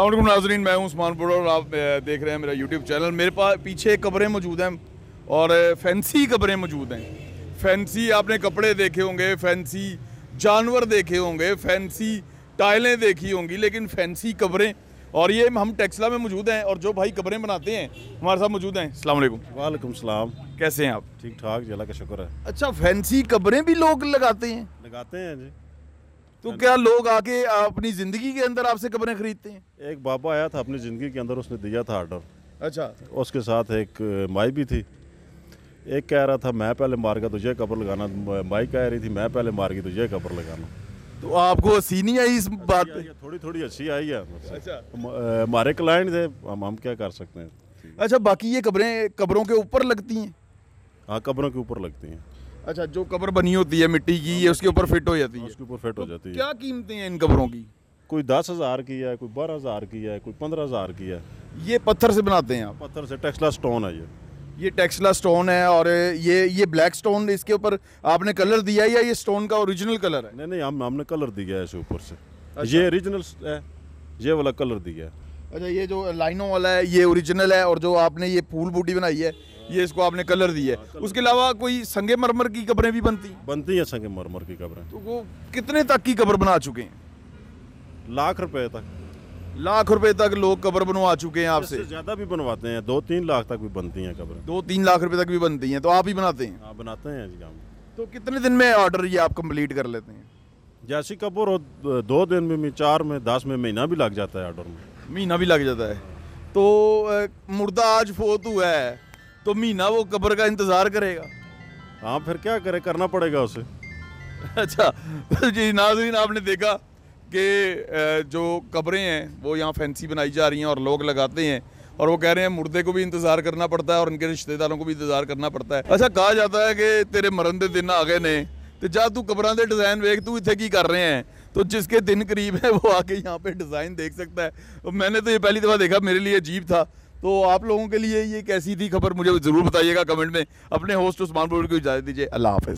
अल्लाम नाजरीन मैं हूँ उस्मान और आप देख रहे हैं मेरा यूट्यूब चैनल मेरे पास पीछे कपड़े मौजूद हैं और फैंसी कपड़े मौजूद हैं फैंसी आपने कपड़े देखे होंगे फैंसी जानवर देखे होंगे फैंसी टाइलें देखी होंगी लेकिन फैंसी कबरें और ये हम टेक्सला में मौजूद हैं और जो भाई कपड़े बनाते हैं हमारे साथ मौजूद हैं अलैक्म वालेकुम सलाम कैसे हैं आप ठीक ठाक जला का शुक्र है अच्छा फैंसी कपड़े भी लोग लगाते हैं लगाते हैं जी तो हाँ क्या लोग आके अपनी ज़िंदगी के अंदर आपसे कपड़े खरीदते हैं एक बाबा आया था अपनी ज़िंदगी के अंदर उसने दिया था आर्डर अच्छा उसके साथ एक माई भी थी एक कह रहा था मैं पहले मार गया तुझे कपड़ लगाना माई कह रही थी मैं पहले मार गई तुझे कपड़ लगाना तो आपको हंसी नहीं आई इस बात पे थोड़ी थोड़ी हंसी आई है अच्छा। हमारे क्लाइंट थे हम हम क्या कर सकते हैं अच्छा बाकी ये कबरें कबरों के ऊपर लगती हैं हाँ कबरों के ऊपर लगती हैं अच्छा जो कबर बनी होती है मिट्टी की ये उसके ऊपर फिट हो जाती है उसके ऊपर फिट हो तो जाती है क्या कीमतें हैं इन कबरों की कोई दस हज़ार की है कोई बारह हज़ार की है कोई पंद्रह हज़ार की है ये पत्थर से बनाते हैं आप पत्थर से टेक्सला स्टोन है ये ये टेक्सला स्टोन है और ये ये ब्लैक स्टोन इसके ऊपर आपने कलर दिया है या ये स्टोन का ओरिजिनल कलर है नहीं नहीं हम हमने कलर दिया है इसे ऊपर से अच्छा। ये ओरिजिनल है ये वाला कलर दिया है अच्छा ये जो लाइनों वाला है ये ओरिजिनल है और जो आपने ये फूल बूटी बनाई है ये इसको आपने कलर दिया है हाँ, उसके अलावा कोई संगे मरमर की कब्रें भी बनती बनती है संगे मरमर की कब्रें तो वो कितने तक की कब्र बना चुके हैं लाख रुपए तक लाख रुपए तक लोग कब्र बनवा चुके हैं आपसे ज्यादा भी बनवाते हैं दो तीन लाख तक भी बनती हैं कब्रें दो तीन लाख रुपए तक भी बनती हैं तो आप ही बनाते हैं आप हाँ, बनाते हैं जी हम तो कितने दिन में ऑर्डर ये आप कंप्लीट कर लेते हैं जैसी कब्र हो दो दिन में चार में दस में महीना भी लग जाता है ऑर्डर में महीना भी लग जाता है तो मुर्दा आज फोत हुआ है तो महीना वो कब्र का इंतजार करेगा हाँ फिर क्या करे करना पड़ेगा उसे अच्छा तो जी नाजरीन आपने देखा कि जो कब्रें हैं वो यहाँ फैंसी बनाई जा रही हैं और लोग लगाते हैं और वो कह रहे हैं मुर्दे को भी इंतज़ार करना पड़ता है और उनके रिश्तेदारों को भी इंतज़ार करना पड़ता है अच्छा कहा जाता है कि तेरे मरण के दिन आ गए ने तो जा तू कबर के डिज़ाइन वेख तू इतने की कर रहे हैं तो जिसके दिन करीब है वो आके यहाँ पे डिज़ाइन देख सकता है मैंने तो ये पहली दफ़ा देखा मेरे लिए अजीब था तो आप लोगों के लिए ये कैसी थी खबर मुझे ज़रूर बताइएगा कमेंट में अपने होस्ट उस्मान बोर्ड को इजाज़त दीजिए अल्लाह हाफ